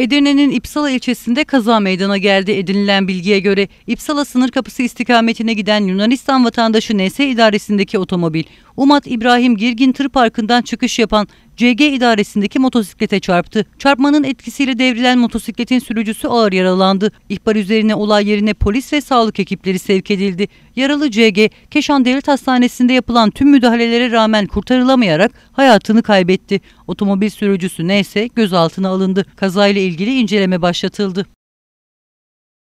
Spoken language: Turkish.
Edirne'nin İpsala ilçesinde kaza meydana geldi. Edinilen bilgiye göre İpsala sınır kapısı istikametine giden Yunanistan vatandaşı NS idaresindeki otomobil, Umat İbrahim Girgin Tır Parkı'ndan çıkış yapan CG idaresindeki motosiklete çarptı. Çarpmanın etkisiyle devrilen motosikletin sürücüsü ağır yaralandı. İhbar üzerine olay yerine polis ve sağlık ekipleri sevk edildi. Yaralı CG, Keşan Devlet Hastanesi'nde yapılan tüm müdahalelere rağmen kurtarılamayarak hayatını kaybetti. Otomobil sürücüsü neyse gözaltına alındı. Kazayla ilgili inceleme başlatıldı.